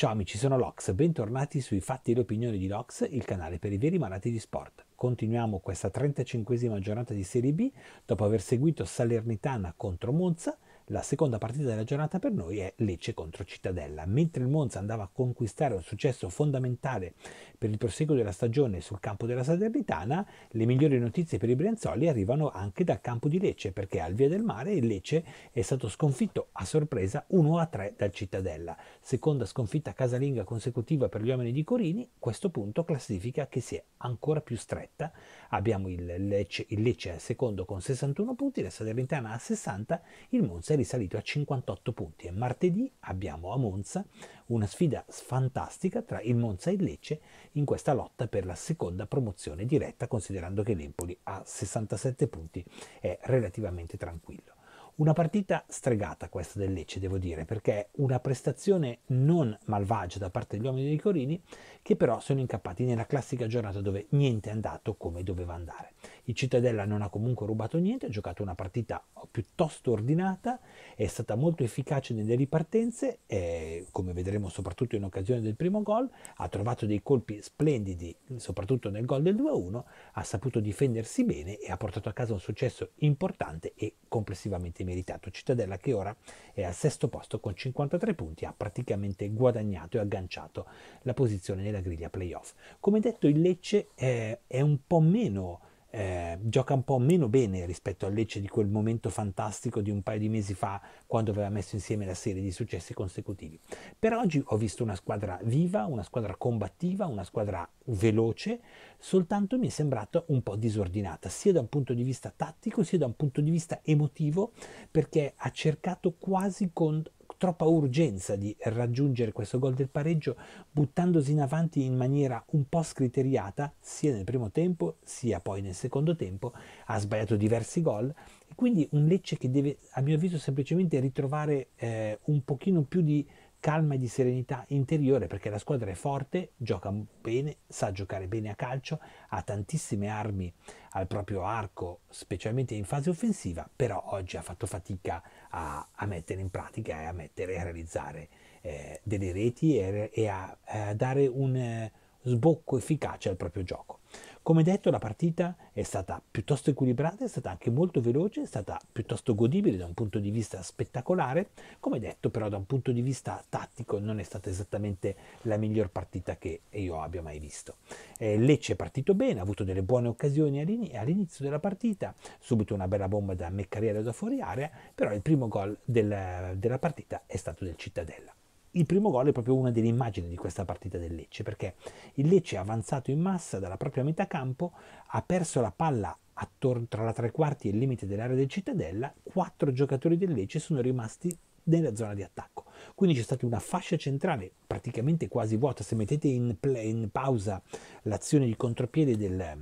Ciao amici, sono Lox, bentornati sui Fatti e le opinioni di Lox, il canale per i veri malati di sport. Continuiamo questa 35esima giornata di Serie B dopo aver seguito Salernitana contro Monza la seconda partita della giornata per noi è Lecce contro Cittadella. Mentre il Monza andava a conquistare un successo fondamentale per il proseguo della stagione sul campo della Salernitana, le migliori notizie per i Brianzoli arrivano anche dal campo di Lecce, perché al Via del Mare il Lecce è stato sconfitto a sorpresa 1-3 dal Cittadella. Seconda sconfitta casalinga consecutiva per gli uomini di Corini, questo punto classifica che si è ancora più stretta. Abbiamo il Lecce, il Lecce al secondo con 61 punti, la Salernitana a 60, il Monza è risalito a 58 punti e martedì abbiamo a Monza una sfida fantastica tra il Monza e il Lecce in questa lotta per la seconda promozione diretta considerando che l'Empoli a 67 punti è relativamente tranquillo. Una partita stregata questa del Lecce, devo dire, perché è una prestazione non malvagia da parte degli uomini dei Corini, che però sono incappati nella classica giornata dove niente è andato come doveva andare. Il Cittadella non ha comunque rubato niente, ha giocato una partita piuttosto ordinata, è stata molto efficace nelle ripartenze, e, come vedremo soprattutto in occasione del primo gol, ha trovato dei colpi splendidi, soprattutto nel gol del 2-1, ha saputo difendersi bene e ha portato a casa un successo importante e complessivamente meritato. Cittadella che ora è al sesto posto con 53 punti, ha praticamente guadagnato e agganciato la posizione nella griglia playoff. Come detto, il Lecce è, è un po' meno eh, gioca un po' meno bene rispetto al Lecce di quel momento fantastico di un paio di mesi fa quando aveva messo insieme la serie di successi consecutivi. Per oggi ho visto una squadra viva, una squadra combattiva, una squadra veloce, soltanto mi è sembrata un po' disordinata, sia da un punto di vista tattico sia da un punto di vista emotivo, perché ha cercato quasi con troppa urgenza di raggiungere questo gol del pareggio buttandosi in avanti in maniera un po' scriteriata sia nel primo tempo sia poi nel secondo tempo, ha sbagliato diversi gol e quindi un Lecce che deve a mio avviso semplicemente ritrovare eh, un pochino più di calma e di serenità interiore perché la squadra è forte, gioca bene, sa giocare bene a calcio, ha tantissime armi al proprio arco, specialmente in fase offensiva, però oggi ha fatto fatica a, a mettere in pratica e a mettere a realizzare eh, delle reti e, e a, a, eh, dare un, eh, sbocco efficace al proprio gioco. Come detto la partita è stata piuttosto equilibrata, è stata anche molto veloce, è stata piuttosto godibile da un punto di vista spettacolare, come detto però da un punto di vista tattico non è stata esattamente la miglior partita che io abbia mai visto. Eh, Lecce è partito bene, ha avuto delle buone occasioni all'inizio della partita, subito una bella bomba da Meccariello da fuori area, però il primo gol del, della partita è stato del Cittadella il primo gol è proprio una delle immagini di questa partita del Lecce, perché il Lecce è avanzato in massa dalla propria metà campo, ha perso la palla attorno, tra la tre quarti e il limite dell'area del Cittadella, quattro giocatori del Lecce sono rimasti nella zona di attacco. Quindi c'è stata una fascia centrale praticamente quasi vuota. Se mettete in, play, in pausa l'azione di contropiede del,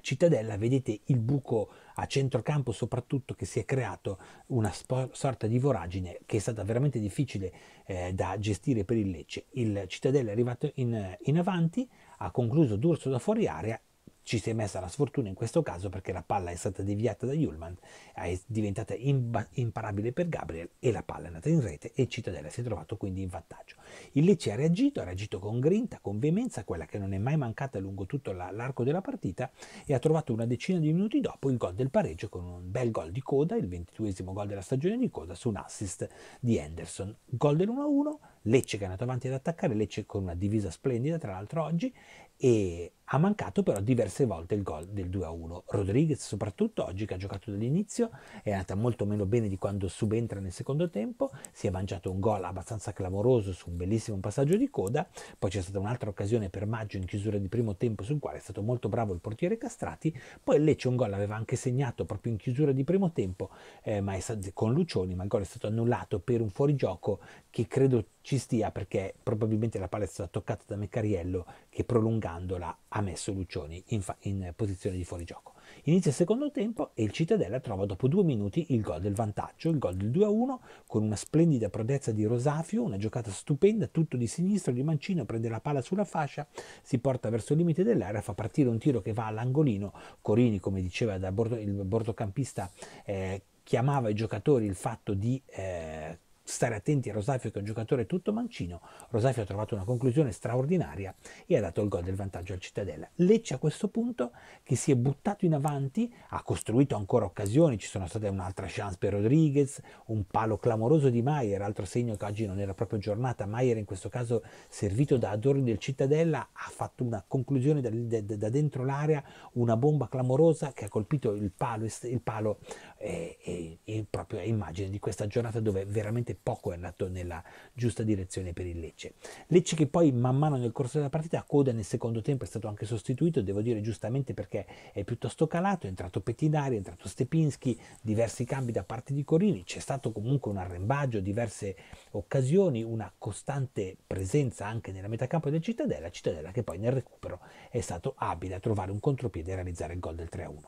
Cittadella vedete il buco a centrocampo soprattutto che si è creato una sorta di voragine che è stata veramente difficile eh, da gestire per il Lecce. Il Cittadella è arrivato in, in avanti, ha concluso d'urso da fuori area ci si è messa la sfortuna in questo caso perché la palla è stata deviata da Julman, è diventata imba- imparabile per Gabriel e la palla è andata in rete e Cittadella si è trovato quindi in vantaggio. Il Lecce ha reagito, ha reagito con grinta, con veemenza, quella che non è mai mancata lungo tutto la- l'arco della partita e ha trovato una decina di minuti dopo il gol del pareggio con un bel gol di coda, il 22 gol della stagione di coda su un assist di Henderson. Gol dell'1-1 Lecce che è andato avanti ad attaccare, Lecce con una divisa splendida tra l'altro oggi, e ha mancato però diverse volte il gol del 2-1. Rodriguez soprattutto oggi che ha giocato dall'inizio è andata molto meno bene di quando subentra nel secondo tempo, si è mangiato un gol abbastanza clamoroso su un bellissimo passaggio di coda, poi c'è stata un'altra occasione per Maggio in chiusura di primo tempo sul quale è stato molto bravo il portiere Castrati, poi Lecce un gol aveva anche segnato proprio in chiusura di primo tempo eh, ma è stato, con Lucioni, ma il gol è stato annullato per un fuorigioco che credo ci stia perché probabilmente la palla è stata toccata da Meccariello che prolungandola ha messo Lucioni in, fa- in posizione di fuorigioco. Inizia il secondo tempo e il Cittadella trova dopo due minuti il gol del vantaggio, il gol del 2-1 con una splendida prodezza di Rosafio, una giocata stupenda, tutto di sinistra, di Mancino, prende la palla sulla fascia, si porta verso il limite dell'area, fa partire un tiro che va all'angolino, Corini come diceva da bordo, il bordocampista eh, chiamava i giocatori il fatto di... Eh, stare attenti a Rosafio che è un giocatore tutto mancino, Rosafio ha trovato una conclusione straordinaria e ha dato il gol del vantaggio al Cittadella. Lecce a questo punto che si è buttato in avanti, ha costruito ancora occasioni, ci sono state un'altra chance per Rodriguez, un palo clamoroso di Maier, altro segno che oggi non era proprio giornata, Maier in questo caso servito da Adorni del Cittadella ha fatto una conclusione da, da, da dentro l'area, una bomba clamorosa che ha colpito il palo, il palo è, è, è proprio è immagine di questa giornata dove veramente poco è andato nella giusta direzione per il Lecce. Lecce che poi man mano nel corso della partita, a Coda nel secondo tempo è stato anche sostituito, devo dire giustamente perché è piuttosto calato, è entrato Pettinari, è entrato Stepinski, diversi cambi da parte di Corini, c'è stato comunque un arrembaggio, diverse occasioni, una costante presenza anche nella metà campo del Cittadella, Cittadella che poi nel recupero è stato abile a trovare un contropiede e realizzare il gol del 3-1.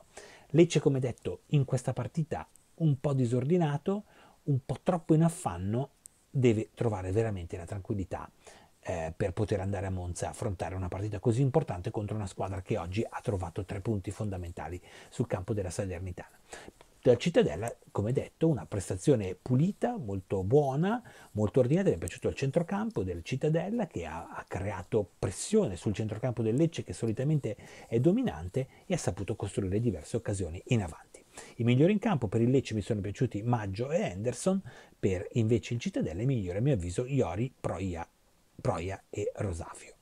Lecce, come detto, in questa partita un po' disordinato, un po' troppo in affanno deve trovare veramente la tranquillità eh, per poter andare a Monza a affrontare una partita così importante contro una squadra che oggi ha trovato tre punti fondamentali sul campo della Salernitana. La Cittadella, come detto, una prestazione pulita, molto buona, molto ordinata, mi è piaciuto il centrocampo del Cittadella che ha, ha, creato pressione sul centrocampo del Lecce che solitamente è dominante e ha saputo costruire diverse occasioni in avanti. I migliori in campo per il Lecce mi sono piaciuti Maggio e Henderson, per invece il Cittadella i migliori a mio avviso Iori, Proia, Proia e Rosafio.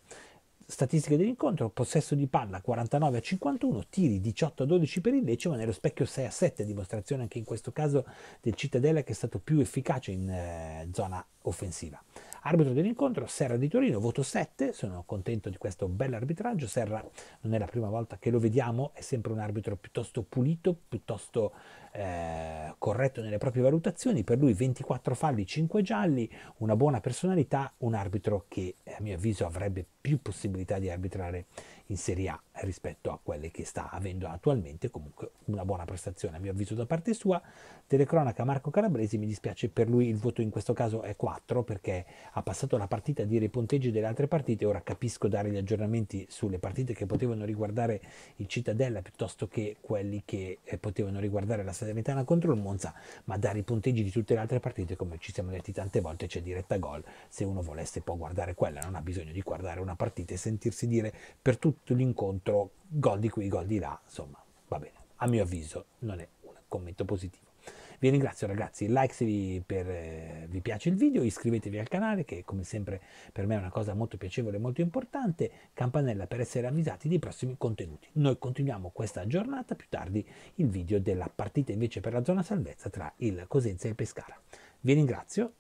Statistiche dell'incontro, possesso di palla 49 a 51, tiri 18 a 12 per il Lecce, ma nello specchio 6 a 7, dimostrazione anche in questo caso del Cittadella che è stato più efficace in eh, zona offensiva. Arbitro dell'incontro Serra di Torino, voto 7, sono contento di questo bell'arbitraggio, Serra non è la prima volta che lo vediamo, è sempre un arbitro piuttosto pulito, piuttosto eh, corretto nelle proprie valutazioni, per lui 24 falli, 5 gialli, una buona personalità, un arbitro che a mio avviso avrebbe più possibilità di arbitrare in Serie A rispetto a quelle che sta avendo attualmente, comunque una buona prestazione a mio avviso da parte sua. Telecronaca Marco Calabresi, mi dispiace per lui il voto in questo caso è 4 perché ha passato la partita a dire i punteggi delle altre partite, ora capisco dare gli aggiornamenti sulle partite che potevano riguardare il Cittadella piuttosto che quelli che eh, potevano riguardare la Salernitana contro il Monza, ma dare i punteggi di tutte le altre partite come ci siamo detti tante volte c'è diretta gol, se uno volesse può guardare quella, non ha bisogno di guardare una partita e sentirsi dire per tutto l'incontro contro, gol di qui, gol di là, insomma, va bene. A mio avviso non è un commento positivo. Vi ringrazio ragazzi, like se vi, per, eh, vi, piace il video, iscrivetevi al canale che come sempre per me è una cosa molto piacevole e molto importante, campanella per essere avvisati dei prossimi contenuti. Noi continuiamo questa giornata, più tardi il video della partita invece per la zona salvezza tra il Cosenza e il Pescara. Vi ringrazio,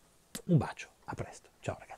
un bacio, a presto, ciao ragazzi.